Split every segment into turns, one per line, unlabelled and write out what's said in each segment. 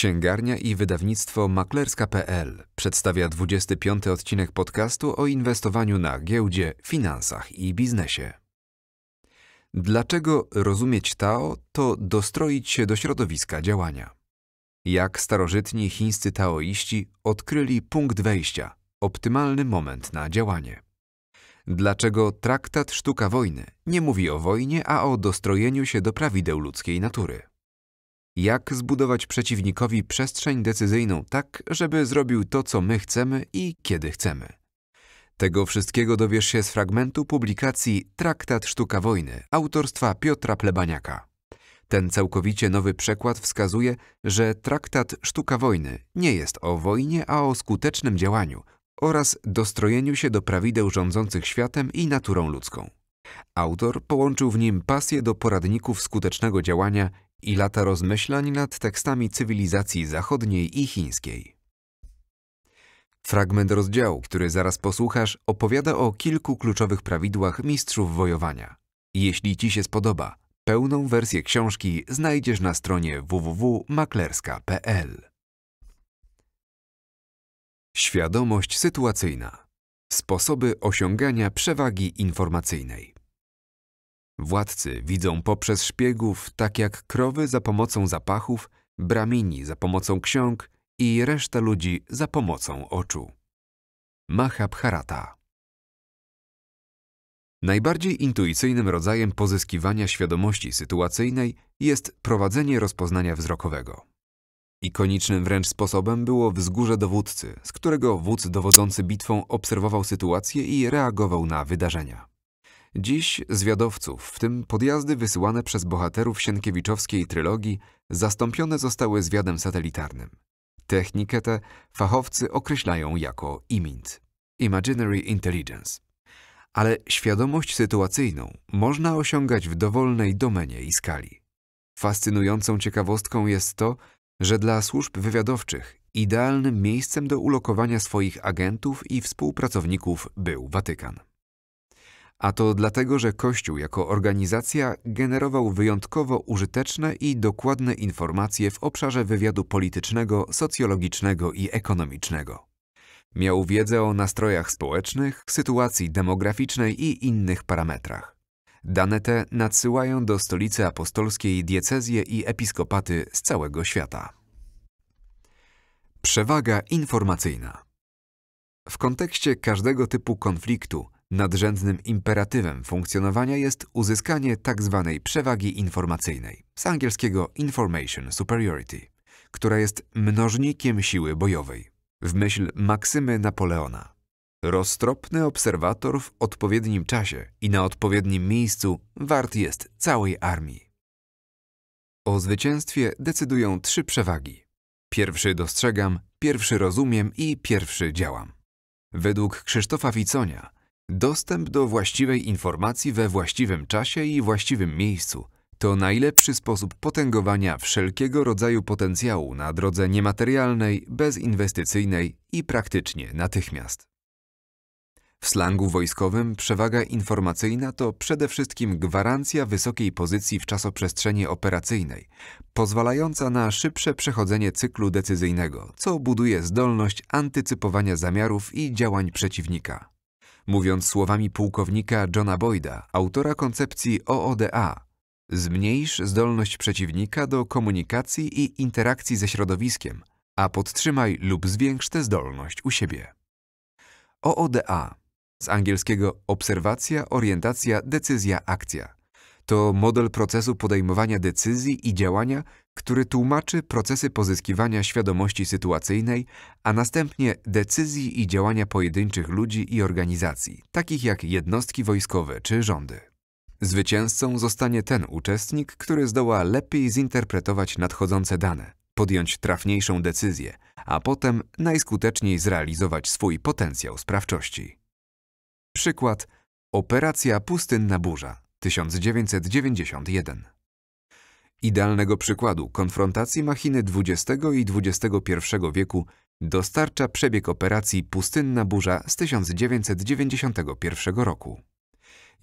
Księgarnia i wydawnictwo maklerska.pl przedstawia 25. odcinek podcastu o inwestowaniu na giełdzie, finansach i biznesie. Dlaczego rozumieć Tao to dostroić się do środowiska działania? Jak starożytni chińscy taoiści odkryli punkt wejścia, optymalny moment na działanie? Dlaczego traktat Sztuka Wojny nie mówi o wojnie, a o dostrojeniu się do prawideł ludzkiej natury? Jak zbudować przeciwnikowi przestrzeń decyzyjną tak, żeby zrobił to, co my chcemy i kiedy chcemy? Tego wszystkiego dowiesz się z fragmentu publikacji Traktat Sztuka Wojny autorstwa Piotra Plebaniaka. Ten całkowicie nowy przekład wskazuje, że Traktat Sztuka Wojny nie jest o wojnie, a o skutecznym działaniu oraz dostrojeniu się do prawideł rządzących światem i naturą ludzką. Autor połączył w nim pasję do poradników skutecznego działania i lata rozmyślań nad tekstami cywilizacji zachodniej i chińskiej. Fragment rozdziału, który zaraz posłuchasz, opowiada o kilku kluczowych prawidłach mistrzów wojowania. Jeśli Ci się spodoba, pełną wersję książki znajdziesz na stronie www.maklerska.pl. Świadomość sytuacyjna Sposoby osiągania przewagi informacyjnej. Władcy widzą poprzez szpiegów, tak jak krowy za pomocą zapachów, bramini za pomocą ksiąg i reszta ludzi za pomocą oczu. Mahabharata Najbardziej intuicyjnym rodzajem pozyskiwania świadomości sytuacyjnej jest prowadzenie rozpoznania wzrokowego. Ikonicznym wręcz sposobem było wzgórze dowódcy, z którego wódz dowodzący bitwą obserwował sytuację i reagował na wydarzenia. Dziś zwiadowców, w tym podjazdy wysyłane przez bohaterów sienkiewiczowskiej trylogii, zastąpione zostały zwiadem satelitarnym. Technikę tę fachowcy określają jako IMINT – Imaginary Intelligence. Ale świadomość sytuacyjną można osiągać w dowolnej domenie i skali. Fascynującą ciekawostką jest to, że dla służb wywiadowczych idealnym miejscem do ulokowania swoich agentów i współpracowników był Watykan. A to dlatego, że Kościół jako organizacja generował wyjątkowo użyteczne i dokładne informacje w obszarze wywiadu politycznego, socjologicznego i ekonomicznego. Miał wiedzę o nastrojach społecznych, sytuacji demograficznej i innych parametrach. Dane te nadsyłają do stolicy apostolskiej diecezje i episkopaty z całego świata. Przewaga informacyjna W kontekście każdego typu konfliktu nadrzędnym imperatywem funkcjonowania jest uzyskanie tzw. Tak przewagi informacyjnej, z angielskiego information superiority, która jest mnożnikiem siły bojowej. W myśl maksymy Napoleona Roztropny obserwator w odpowiednim czasie i na odpowiednim miejscu wart jest całej armii. O zwycięstwie decydują trzy przewagi. Pierwszy dostrzegam, pierwszy rozumiem i pierwszy działam. Według Krzysztofa Wiconia, dostęp do właściwej informacji we właściwym czasie i właściwym miejscu to najlepszy sposób potęgowania wszelkiego rodzaju potencjału na drodze niematerialnej, bezinwestycyjnej i praktycznie natychmiast. W slangu wojskowym przewaga informacyjna to przede wszystkim gwarancja wysokiej pozycji w czasoprzestrzeni operacyjnej, pozwalająca na szybsze przechodzenie cyklu decyzyjnego, co buduje zdolność antycypowania zamiarów i działań przeciwnika. Mówiąc słowami pułkownika Johna Boyda, autora koncepcji OODA, zmniejsz zdolność przeciwnika do komunikacji i interakcji ze środowiskiem, a podtrzymaj lub zwiększ tę zdolność u siebie. OODA z angielskiego obserwacja, orientacja, decyzja, akcja. To model procesu podejmowania decyzji i działania, który tłumaczy procesy pozyskiwania świadomości sytuacyjnej, a następnie decyzji i działania pojedynczych ludzi i organizacji, takich jak jednostki wojskowe czy rządy. Zwycięzcą zostanie ten uczestnik, który zdoła lepiej zinterpretować nadchodzące dane, podjąć trafniejszą decyzję, a potem najskuteczniej zrealizować swój potencjał sprawczości. Przykład: Operacja Pustynna Burza 1991. Idealnego przykładu konfrontacji machiny XX i XXI wieku dostarcza przebieg operacji Pustynna Burza z 1991 roku.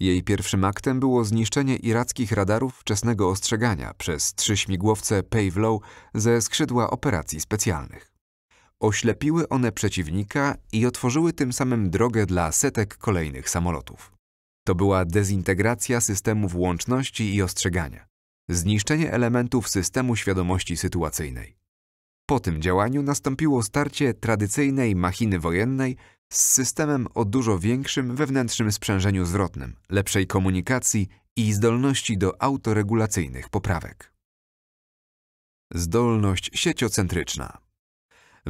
Jej pierwszym aktem było zniszczenie irackich radarów wczesnego ostrzegania przez trzy śmigłowce Pave Low ze skrzydła operacji specjalnych. Oślepiły one przeciwnika i otworzyły tym samym drogę dla setek kolejnych samolotów. To była dezintegracja systemów łączności i ostrzegania, zniszczenie elementów systemu świadomości sytuacyjnej. Po tym działaniu nastąpiło starcie tradycyjnej machiny wojennej z systemem o dużo większym wewnętrznym sprzężeniu zwrotnym, lepszej komunikacji i zdolności do autoregulacyjnych poprawek. Zdolność sieciocentryczna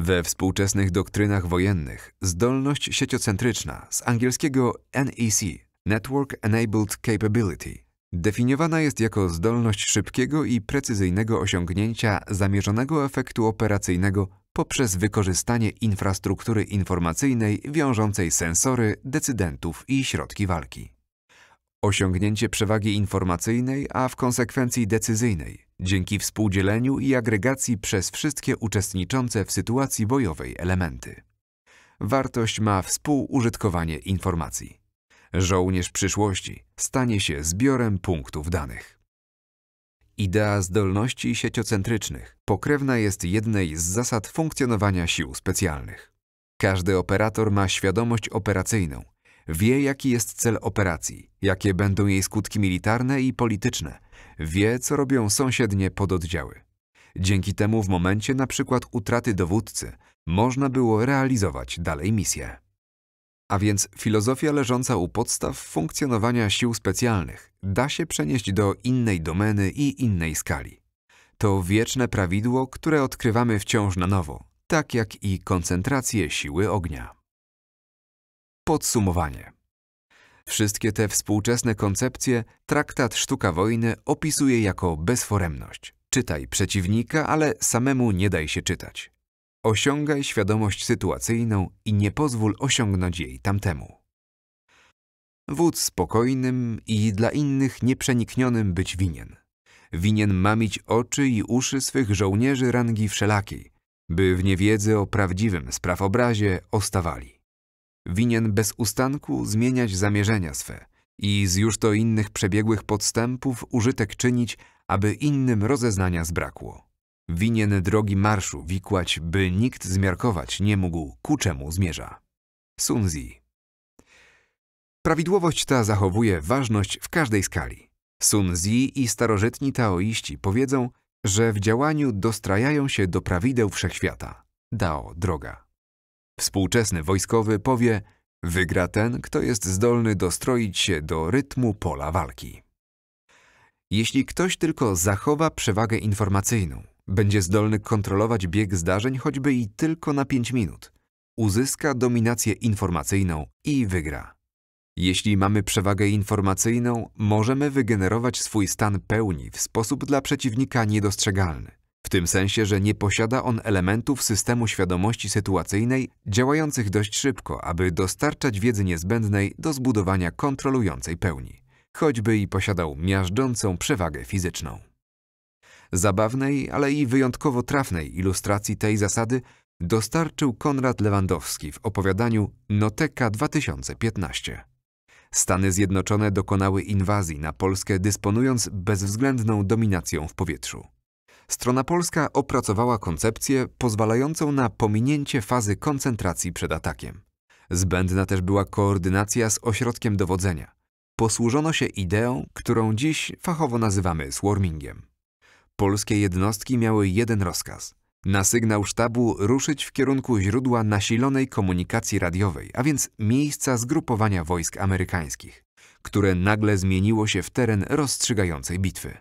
we współczesnych doktrynach wojennych zdolność sieciocentryczna z angielskiego NEC Network Enabled Capability definiowana jest jako zdolność szybkiego i precyzyjnego osiągnięcia zamierzonego efektu operacyjnego poprzez wykorzystanie infrastruktury informacyjnej wiążącej sensory, decydentów i środki walki. Osiągnięcie przewagi informacyjnej, a w konsekwencji decyzyjnej – dzięki współdzieleniu i agregacji przez wszystkie uczestniczące w sytuacji bojowej elementy. Wartość ma współużytkowanie informacji. Żołnierz przyszłości stanie się zbiorem punktów danych. Idea zdolności sieciocentrycznych pokrewna jest jednej z zasad funkcjonowania sił specjalnych. Każdy operator ma świadomość operacyjną, wie jaki jest cel operacji, jakie będą jej skutki militarne i polityczne – wie, co robią sąsiednie pododdziały. Dzięki temu w momencie na przykład utraty dowódcy można było realizować dalej misję. A więc filozofia leżąca u podstaw funkcjonowania sił specjalnych da się przenieść do innej domeny i innej skali. To wieczne prawidło, które odkrywamy wciąż na nowo, tak jak i koncentrację siły ognia. Podsumowanie. Wszystkie te współczesne koncepcje traktat Sztuka Wojny opisuje jako bezforemność. Czytaj przeciwnika, ale samemu nie daj się czytać. Osiągaj świadomość sytuacyjną i nie pozwól osiągnąć jej tamtemu. Wódz spokojnym i dla innych nieprzeniknionym być winien. Winien mamić oczy i uszy swych żołnierzy rangi wszelakiej, by w niewiedzy o prawdziwym sprawobrazie ostawali winien bez ustanku zmieniać zamierzenia swe i z już to innych przebiegłych podstępów użytek czynić, aby innym rozeznania zbrakło. Winien drogi marszu wikłać, by nikt zmiarkować nie mógł, ku czemu zmierza. Sunzi. Prawidłowość ta zachowuje ważność w każdej skali. Sunzi i starożytni taoiści powiedzą, że w działaniu dostrajają się do prawideł wszechświata. Dao, droga. Współczesny wojskowy powie: wygra ten, kto jest zdolny dostroić się do rytmu pola walki. Jeśli ktoś tylko zachowa przewagę informacyjną, będzie zdolny kontrolować bieg zdarzeń choćby i tylko na 5 minut, uzyska dominację informacyjną i wygra. Jeśli mamy przewagę informacyjną, możemy wygenerować swój stan pełni w sposób dla przeciwnika niedostrzegalny w tym sensie, że nie posiada on elementów systemu świadomości sytuacyjnej działających dość szybko, aby dostarczać wiedzy niezbędnej do zbudowania kontrolującej pełni, choćby i posiadał miażdżącą przewagę fizyczną. Zabawnej, ale i wyjątkowo trafnej ilustracji tej zasady dostarczył Konrad Lewandowski w opowiadaniu Noteka 2015. Stany Zjednoczone dokonały inwazji na Polskę, dysponując bezwzględną dominacją w powietrzu. Strona polska opracowała koncepcję pozwalającą na pominięcie fazy koncentracji przed atakiem. Zbędna też była koordynacja z ośrodkiem dowodzenia. Posłużono się ideą, którą dziś fachowo nazywamy swarmingiem. Polskie jednostki miały jeden rozkaz – na sygnał sztabu ruszyć w kierunku źródła nasilonej komunikacji radiowej, a więc miejsca zgrupowania wojsk amerykańskich, które nagle zmieniło się w teren rozstrzygającej bitwy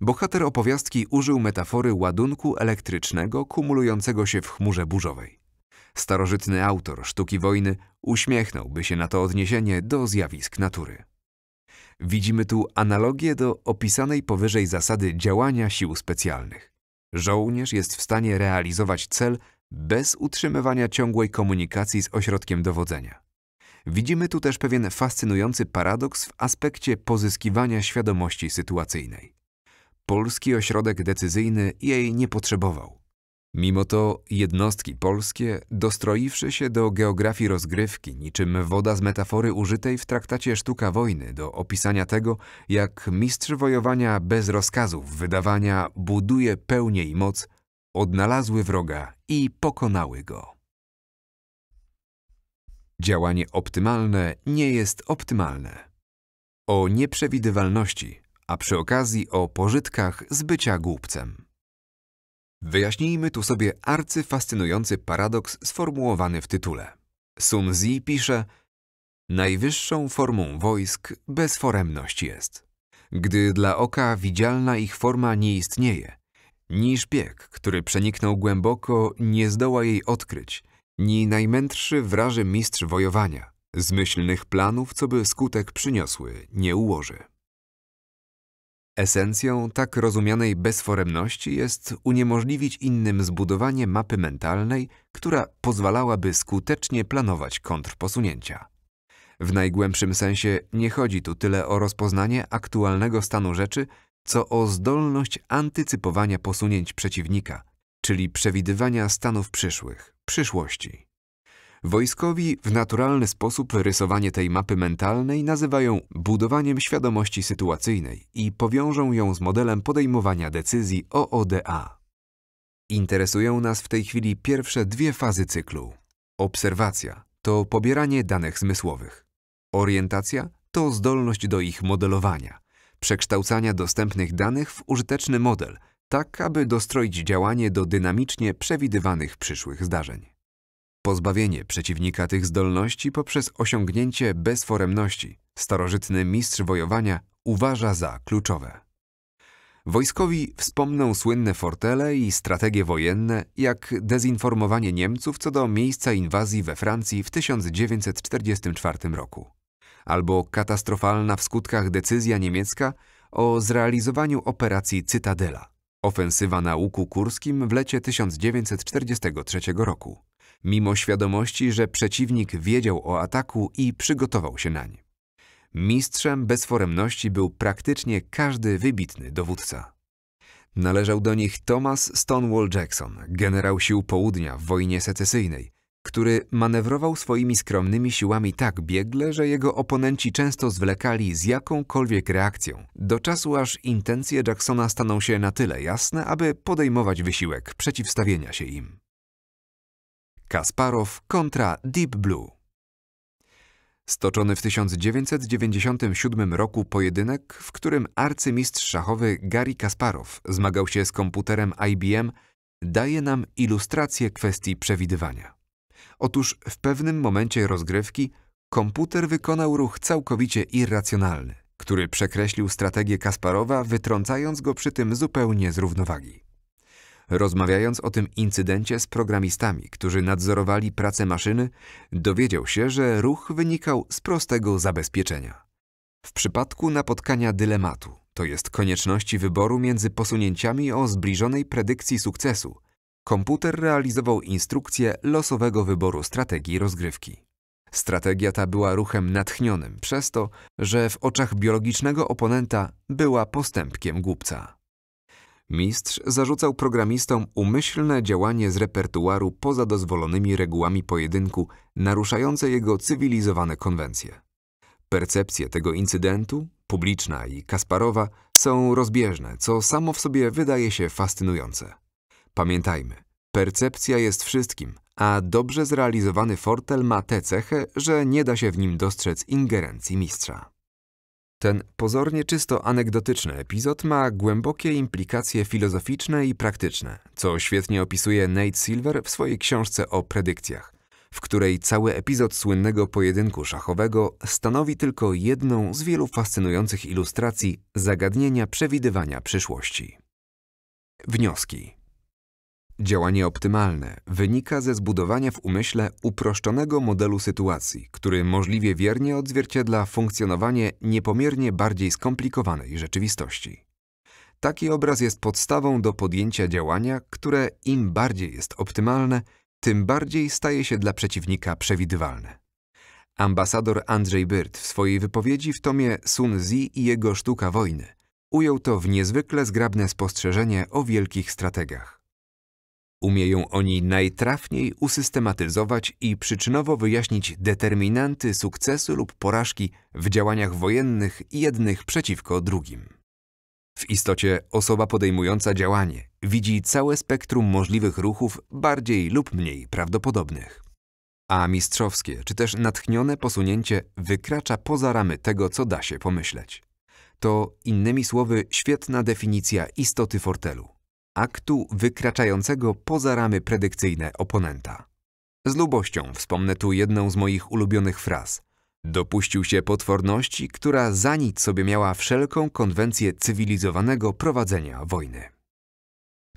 bohater opowiastki użył metafory ładunku elektrycznego kumulującego się w chmurze burzowej. Starożytny autor sztuki wojny uśmiechnąłby się na to odniesienie do zjawisk natury. Widzimy tu analogię do opisanej powyżej zasady działania sił specjalnych. Żołnierz jest w stanie realizować cel bez utrzymywania ciągłej komunikacji z ośrodkiem dowodzenia. Widzimy tu też pewien fascynujący paradoks w aspekcie pozyskiwania świadomości sytuacyjnej polski ośrodek decyzyjny jej nie potrzebował. Mimo to jednostki polskie, dostroiwszy się do geografii rozgrywki, niczym woda z metafory użytej w traktacie Sztuka Wojny do opisania tego, jak mistrz wojowania bez rozkazów wydawania buduje pełnię i moc, odnalazły wroga i pokonały go. Działanie optymalne nie jest optymalne. O nieprzewidywalności a przy okazji o pożytkach z bycia głupcem. Wyjaśnijmy tu sobie arcyfascynujący paradoks sformułowany w tytule. Sun Zi pisze Najwyższą formą wojsk bezforemność jest, gdy dla oka widzialna ich forma nie istnieje, ni szpieg, który przeniknął głęboko, nie zdoła jej odkryć, ni najmędrszy wraży mistrz wojowania, zmyślnych planów, co by skutek przyniosły, nie ułoży. Esencją tak rozumianej bezforemności jest uniemożliwić innym zbudowanie mapy mentalnej, która pozwalałaby skutecznie planować kontrposunięcia. W najgłębszym sensie nie chodzi tu tyle o rozpoznanie aktualnego stanu rzeczy, co o zdolność antycypowania posunięć przeciwnika, czyli przewidywania stanów przyszłych, przyszłości. Wojskowi w naturalny sposób rysowanie tej mapy mentalnej nazywają budowaniem świadomości sytuacyjnej i powiążą ją z modelem podejmowania decyzji OODA. Interesują nas w tej chwili pierwsze dwie fazy cyklu. Obserwacja to pobieranie danych zmysłowych. Orientacja to zdolność do ich modelowania, przekształcania dostępnych danych w użyteczny model, tak aby dostroić działanie do dynamicznie przewidywanych przyszłych zdarzeń pozbawienie przeciwnika tych zdolności poprzez osiągnięcie bezforemności, starożytny mistrz wojowania uważa za kluczowe. Wojskowi wspomną słynne fortele i strategie wojenne, jak dezinformowanie Niemców co do miejsca inwazji we Francji w 1944 roku, albo katastrofalna w skutkach decyzja niemiecka o zrealizowaniu operacji Cytadela, ofensywa na Łuku Kurskim w lecie 1943 roku mimo świadomości, że przeciwnik wiedział o ataku i przygotował się nań. Mistrzem bezforemności był praktycznie każdy wybitny dowódca. Należał do nich Thomas Stonewall Jackson, generał sił południa w wojnie secesyjnej, który manewrował swoimi skromnymi siłami tak biegle, że jego oponenci często zwlekali z jakąkolwiek reakcją, do czasu aż intencje Jacksona staną się na tyle jasne, aby podejmować wysiłek przeciwstawienia się im. Kasparow kontra Deep Blue. Stoczony w 1997 roku pojedynek, w którym arcymistrz szachowy Gary Kasparow zmagał się z komputerem IBM, daje nam ilustrację kwestii przewidywania. Otóż w pewnym momencie rozgrywki komputer wykonał ruch całkowicie irracjonalny, który przekreślił strategię Kasparowa, wytrącając go przy tym zupełnie z równowagi. Rozmawiając o tym incydencie z programistami, którzy nadzorowali pracę maszyny, dowiedział się, że ruch wynikał z prostego zabezpieczenia. W przypadku napotkania dylematu, to jest konieczności wyboru między posunięciami o zbliżonej predykcji sukcesu, komputer realizował instrukcję losowego wyboru strategii rozgrywki. Strategia ta była ruchem natchnionym przez to, że w oczach biologicznego oponenta była postępkiem głupca. Mistrz zarzucał programistom umyślne działanie z repertuaru poza dozwolonymi regułami pojedynku, naruszające jego cywilizowane konwencje. Percepcje tego incydentu, publiczna i Kasparowa, są rozbieżne, co samo w sobie wydaje się fascynujące. Pamiętajmy, percepcja jest wszystkim, a dobrze zrealizowany fortel ma tę cechę, że nie da się w nim dostrzec ingerencji mistrza. Ten pozornie czysto anegdotyczny epizod ma głębokie implikacje filozoficzne i praktyczne, co świetnie opisuje Nate Silver w swojej książce o predykcjach, w której cały epizod słynnego pojedynku szachowego stanowi tylko jedną z wielu fascynujących ilustracji zagadnienia przewidywania przyszłości. Wnioski Działanie optymalne wynika ze zbudowania w umyśle uproszczonego modelu sytuacji, który możliwie wiernie odzwierciedla funkcjonowanie niepomiernie bardziej skomplikowanej rzeczywistości. Taki obraz jest podstawą do podjęcia działania, które im bardziej jest optymalne, tym bardziej staje się dla przeciwnika przewidywalne. Ambasador Andrzej Byrd w swojej wypowiedzi w tomie Sun Zi i jego sztuka wojny ujął to w niezwykle zgrabne spostrzeżenie o wielkich strategach. Umieją oni najtrafniej usystematyzować i przyczynowo wyjaśnić determinanty sukcesu lub porażki w działaniach wojennych jednych przeciwko drugim. W istocie osoba podejmująca działanie widzi całe spektrum możliwych ruchów bardziej lub mniej prawdopodobnych. A mistrzowskie czy też natchnione posunięcie wykracza poza ramy tego, co da się pomyśleć. To innymi słowy świetna definicja istoty fortelu aktu wykraczającego poza ramy predykcyjne oponenta. Z lubością wspomnę tu jedną z moich ulubionych fraz. Dopuścił się potworności, która za nic sobie miała wszelką konwencję cywilizowanego prowadzenia wojny.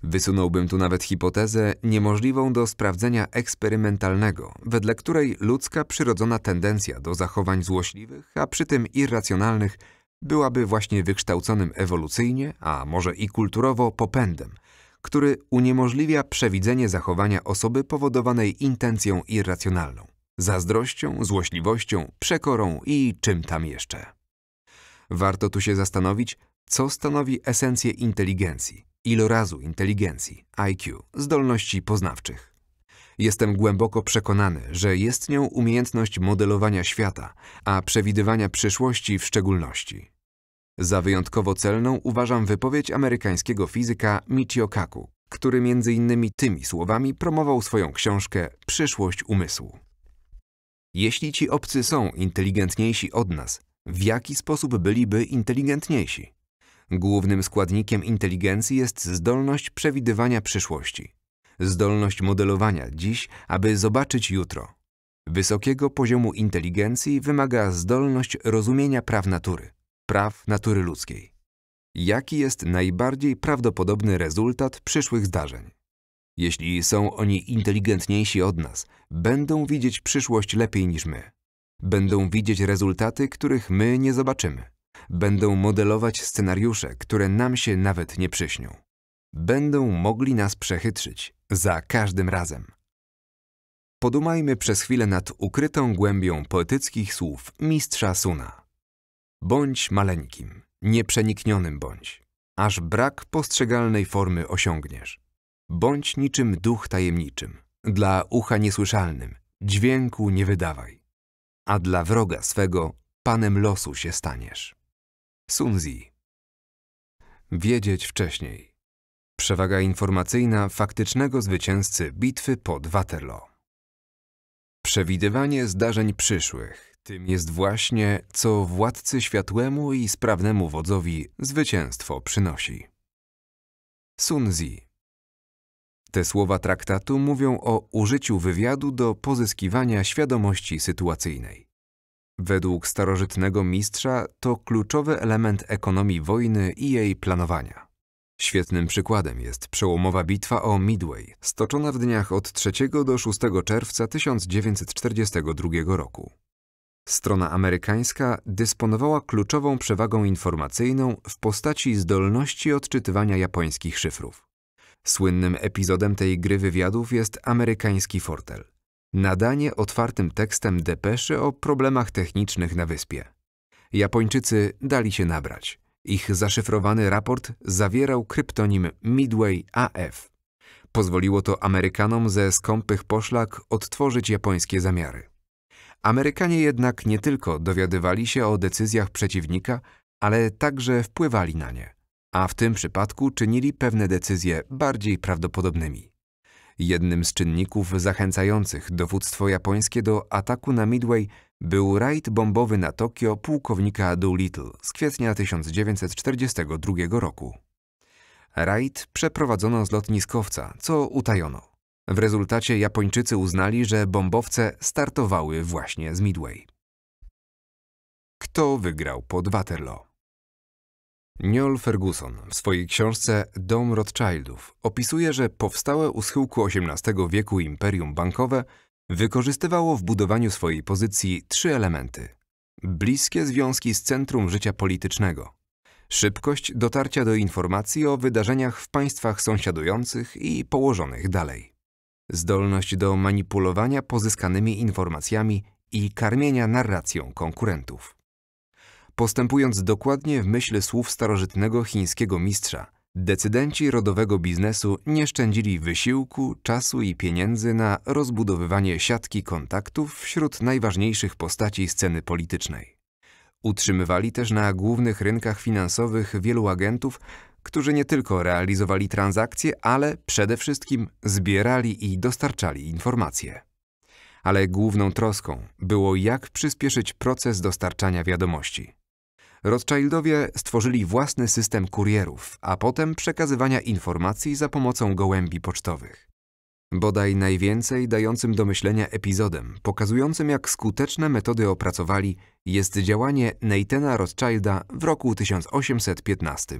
Wysunąłbym tu nawet hipotezę niemożliwą do sprawdzenia eksperymentalnego, wedle której ludzka przyrodzona tendencja do zachowań złośliwych, a przy tym irracjonalnych, byłaby właśnie wykształconym ewolucyjnie, a może i kulturowo popędem – który uniemożliwia przewidzenie zachowania osoby powodowanej intencją irracjonalną, zazdrością, złośliwością, przekorą i czym tam jeszcze. Warto tu się zastanowić, co stanowi esencję inteligencji, ilorazu inteligencji, IQ, zdolności poznawczych. Jestem głęboko przekonany, że jest nią umiejętność modelowania świata, a przewidywania przyszłości w szczególności. Za wyjątkowo celną uważam wypowiedź amerykańskiego fizyka Michio Kaku, który między innymi tymi słowami promował swoją książkę Przyszłość umysłu. Jeśli ci obcy są inteligentniejsi od nas, w jaki sposób byliby inteligentniejsi? Głównym składnikiem inteligencji jest zdolność przewidywania przyszłości, zdolność modelowania dziś, aby zobaczyć jutro. Wysokiego poziomu inteligencji wymaga zdolność rozumienia praw natury, praw natury ludzkiej. Jaki jest najbardziej prawdopodobny rezultat przyszłych zdarzeń? Jeśli są oni inteligentniejsi od nas, będą widzieć przyszłość lepiej niż my. Będą widzieć rezultaty, których my nie zobaczymy. Będą modelować scenariusze, które nam się nawet nie przyśnią. Będą mogli nas przechytrzyć, za każdym razem. Podumajmy przez chwilę nad ukrytą głębią poetyckich słów mistrza Suna. Bądź maleńkim, nieprzeniknionym bądź, aż brak postrzegalnej formy osiągniesz. Bądź niczym duch tajemniczym, dla ucha niesłyszalnym, dźwięku nie wydawaj, a dla wroga swego panem losu się staniesz. Sunzi. Wiedzieć wcześniej. Przewaga informacyjna faktycznego zwycięzcy bitwy pod Waterloo. Przewidywanie zdarzeń przyszłych tym jest właśnie, co władcy światłemu i sprawnemu wodzowi zwycięstwo przynosi. Sunzi. Te słowa traktatu mówią o użyciu wywiadu do pozyskiwania świadomości sytuacyjnej. Według starożytnego mistrza to kluczowy element ekonomii wojny i jej planowania. Świetnym przykładem jest przełomowa bitwa o Midway, stoczona w dniach od 3 do 6 czerwca 1942 roku. Strona amerykańska dysponowała kluczową przewagą informacyjną w postaci zdolności odczytywania japońskich szyfrów. Słynnym epizodem tej gry wywiadów jest amerykański fortel. Nadanie otwartym tekstem depeszy o problemach technicznych na wyspie. Japończycy dali się nabrać. Ich zaszyfrowany raport zawierał kryptonim Midway AF. Pozwoliło to Amerykanom ze skąpych poszlak odtworzyć japońskie zamiary. Amerykanie jednak nie tylko dowiadywali się o decyzjach przeciwnika, ale także wpływali na nie, a w tym przypadku czynili pewne decyzje bardziej prawdopodobnymi. Jednym z czynników zachęcających dowództwo japońskie do ataku na Midway był rajd bombowy na Tokio pułkownika Doolittle z kwietnia 1942 roku. Rajd przeprowadzono z lotniskowca, co utajono. W rezultacie Japończycy uznali, że bombowce startowały właśnie z Midway. Kto wygrał pod Waterloo? Niall Ferguson w swojej książce Dom Rothschildów opisuje, że powstałe u schyłku XVIII wieku imperium bankowe wykorzystywało w budowaniu swojej pozycji trzy elementy. Bliskie związki z centrum życia politycznego, szybkość dotarcia do informacji o wydarzeniach w państwach sąsiadujących i położonych dalej zdolność do manipulowania pozyskanymi informacjami i karmienia narracją konkurentów. Postępując dokładnie w myśl słów starożytnego chińskiego mistrza, decydenci rodowego biznesu nie szczędzili wysiłku, czasu i pieniędzy na rozbudowywanie siatki kontaktów wśród najważniejszych postaci sceny politycznej. Utrzymywali też na głównych rynkach finansowych wielu agentów, którzy nie tylko realizowali transakcje, ale przede wszystkim zbierali i dostarczali informacje. Ale główną troską było, jak przyspieszyć proces dostarczania wiadomości. Rothschildowie stworzyli własny system kurierów, a potem przekazywania informacji za pomocą gołębi pocztowych. Bodaj najwięcej dającym do myślenia epizodem, pokazującym jak skuteczne metody opracowali, jest działanie Nathana Rothschilda w roku 1815.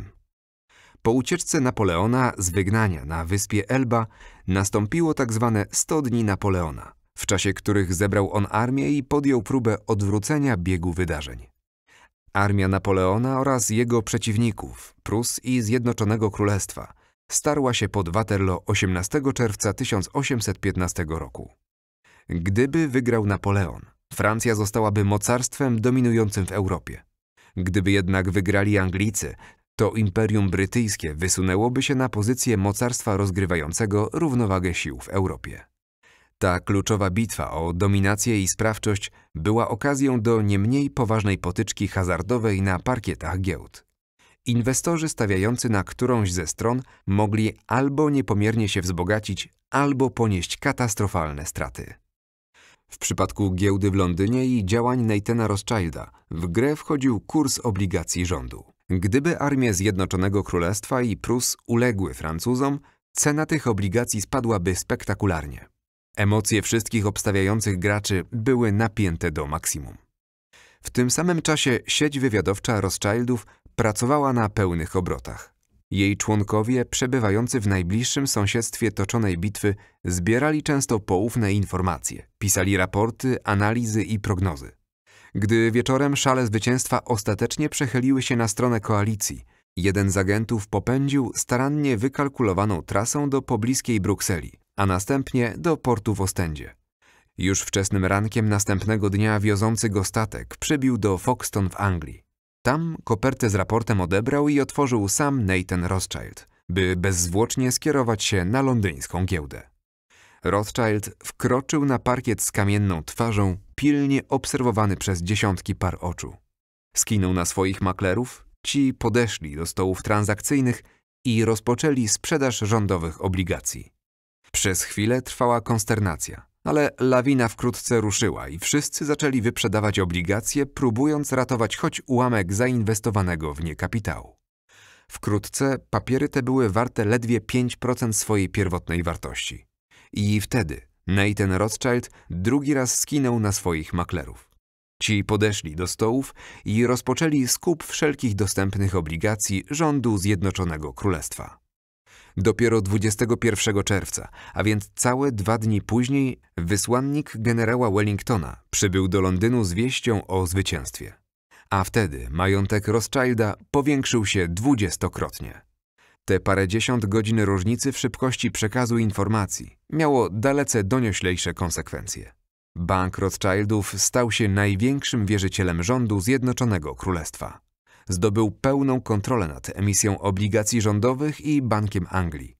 Po ucieczce Napoleona z wygnania na wyspie Elba nastąpiło tak zwane 100 dni Napoleona, w czasie których zebrał on armię i podjął próbę odwrócenia biegu wydarzeń. Armia Napoleona oraz jego przeciwników, Prus i Zjednoczonego Królestwa, starła się pod Waterloo 18 czerwca 1815 roku. Gdyby wygrał Napoleon, Francja zostałaby mocarstwem dominującym w Europie. Gdyby jednak wygrali Anglicy, to Imperium Brytyjskie wysunęłoby się na pozycję mocarstwa rozgrywającego równowagę sił w Europie. Ta kluczowa bitwa o dominację i sprawczość była okazją do nie mniej poważnej potyczki hazardowej na parkietach giełd. Inwestorzy stawiający na którąś ze stron mogli albo niepomiernie się wzbogacić, albo ponieść katastrofalne straty. W przypadku giełdy w Londynie i działań Nathana Rothschilda w grę wchodził kurs obligacji rządu. Gdyby armie Zjednoczonego Królestwa i Prus uległy Francuzom, cena tych obligacji spadłaby spektakularnie. Emocje wszystkich obstawiających graczy były napięte do maksimum. W tym samym czasie sieć wywiadowcza Rothschildów pracowała na pełnych obrotach. Jej członkowie, przebywający w najbliższym sąsiedztwie toczonej bitwy, zbierali często poufne informacje, pisali raporty, analizy i prognozy gdy wieczorem szale zwycięstwa ostatecznie przechyliły się na stronę koalicji. Jeden z agentów popędził starannie wykalkulowaną trasą do pobliskiej Brukseli, a następnie do portu w Ostendzie. Już wczesnym rankiem następnego dnia wiozący go statek przybił do Foxton w Anglii. Tam kopertę z raportem odebrał i otworzył sam Nathan Rothschild, by bezzwłocznie skierować się na londyńską giełdę. Rothschild wkroczył na parkiet z kamienną twarzą pilnie obserwowany przez dziesiątki par oczu. Skinął na swoich maklerów, ci podeszli do stołów transakcyjnych i rozpoczęli sprzedaż rządowych obligacji. Przez chwilę trwała konsternacja, ale lawina wkrótce ruszyła i wszyscy zaczęli wyprzedawać obligacje, próbując ratować choć ułamek zainwestowanego w nie kapitału. Wkrótce papiery te były warte ledwie 5% swojej pierwotnej wartości. I wtedy Nathan Rothschild drugi raz skinął na swoich maklerów. Ci podeszli do stołów i rozpoczęli skup wszelkich dostępnych obligacji rządu Zjednoczonego Królestwa. Dopiero 21 czerwca, a więc całe dwa dni później, wysłannik generała Wellingtona przybył do Londynu z wieścią o zwycięstwie. A wtedy majątek Rothschilda powiększył się dwudziestokrotnie. Te parędziesiąt godzin różnicy w szybkości przekazu informacji miało dalece donioślejsze konsekwencje. Bank Rothschildów stał się największym wierzycielem rządu Zjednoczonego Królestwa. Zdobył pełną kontrolę nad emisją obligacji rządowych i Bankiem Anglii.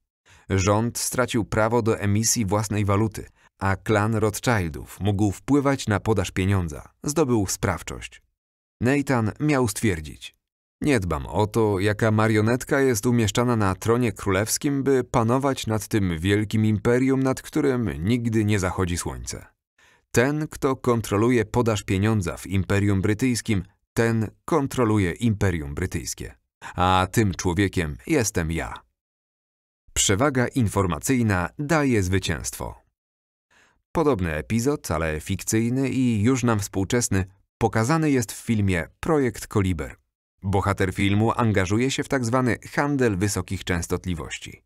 Rząd stracił prawo do emisji własnej waluty, a klan Rothschildów mógł wpływać na podaż pieniądza. Zdobył sprawczość. Nathan miał stwierdzić, nie dbam o to, jaka marionetka jest umieszczana na tronie królewskim, by panować nad tym wielkim imperium, nad którym nigdy nie zachodzi słońce. Ten, kto kontroluje podaż pieniądza w Imperium Brytyjskim, ten kontroluje Imperium Brytyjskie. A tym człowiekiem jestem ja. Przewaga informacyjna daje zwycięstwo. Podobny epizod, ale fikcyjny i już nam współczesny, pokazany jest w filmie Projekt Koliber. Bohater filmu angażuje się w tzw. Tak handel wysokich częstotliwości.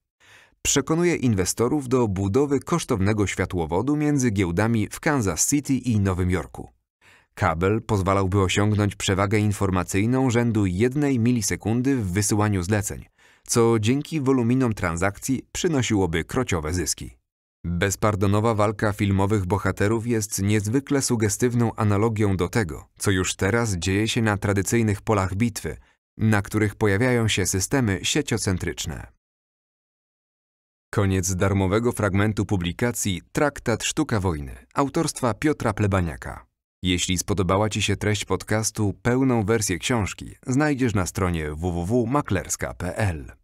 Przekonuje inwestorów do budowy kosztownego światłowodu między giełdami w Kansas City i Nowym Jorku. Kabel pozwalałby osiągnąć przewagę informacyjną rzędu jednej milisekundy w wysyłaniu zleceń, co dzięki woluminom transakcji przynosiłoby krociowe zyski. Bezpardonowa walka filmowych bohaterów jest niezwykle sugestywną analogią do tego, co już teraz dzieje się na tradycyjnych polach bitwy, na których pojawiają się systemy sieciocentryczne. Koniec darmowego fragmentu publikacji Traktat Sztuka Wojny autorstwa Piotra Plebaniaka. Jeśli spodobała Ci się treść podcastu, pełną wersję książki znajdziesz na stronie www.maklerska.pl.